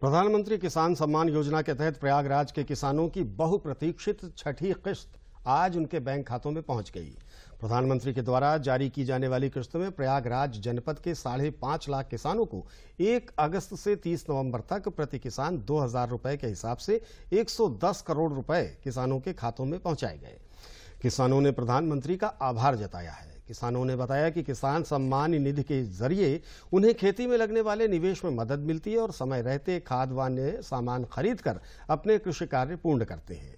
प्रधानमंत्री किसान सम्मान योजना के तहत प्रयागराज के किसानों की बहुप्रतीक्षित छठी किश्त आज उनके बैंक खातों में पहुंच गई प्रधानमंत्री के द्वारा जारी की जाने वाली किश्त में प्रयागराज जनपद के साढ़े पांच लाख किसानों को 1 अगस्त से 30 नवंबर तक प्रति किसान दो हजार रुपए के हिसाब से 110 करोड़ रुपए किसानों के खातों में पहुंचाए गए किसानों ने प्रधानमंत्री का आभार जताया है किसानों ने बताया कि किसान सम्मान निधि के जरिए उन्हें खेती में लगने वाले निवेश में मदद मिलती है और समय रहते खाद वान्य सामान खरीद कर अपने कृषि कार्य पूर्ण करते हैं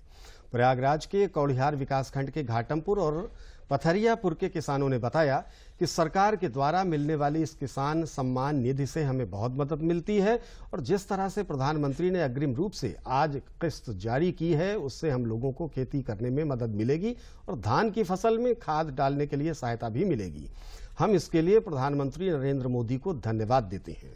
प्रयागराज के कौड़िहार विकासखंड के घाटमपुर और पथरियापुर के किसानों ने बताया कि सरकार के द्वारा मिलने वाली इस किसान सम्मान निधि से हमें बहुत मदद मिलती है और जिस तरह से प्रधानमंत्री ने अग्रिम रूप से आज किस्त जारी की है उससे हम लोगों को खेती करने में मदद मिलेगी और धान की फसल में खाद डालने के लिए सहायता भी मिलेगी हम इसके लिए प्रधानमंत्री नरेंद्र मोदी को धन्यवाद देते हैं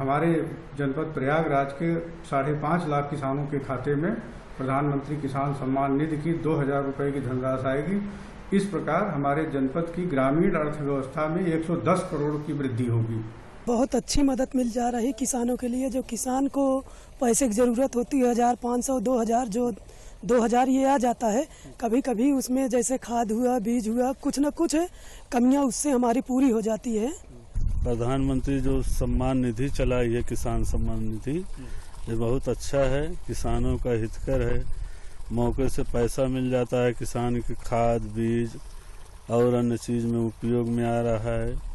हमारे जनपद प्रयागराज के साढ़े पाँच लाख किसानों के खाते में प्रधानमंत्री किसान सम्मान निधि की दो हजार रुपये की धनराशि आएगी इस प्रकार हमारे जनपद की ग्रामीण अर्थव्यवस्था में 110 करोड़ की वृद्धि होगी बहुत अच्छी मदद मिल जा रही किसानों के लिए जो किसान को पैसे की ज़रूरत होती है हज़ार पाँच सौ दो हज़ार जो दो हज़ार ये आ जाता है कभी कभी उसमें जैसे खाद हुआ बीज हुआ कुछ न कुछ कमियां उससे हमारी पूरी हो जाती है प्रधानमंत्री जो सम्मान निधि चलाई है किसान सम्मान निधि ये बहुत अच्छा है किसानों का हितकर है मौके से पैसा मिल जाता है किसान के खाद बीज और अन्य चीज में उपयोग में आ रहा है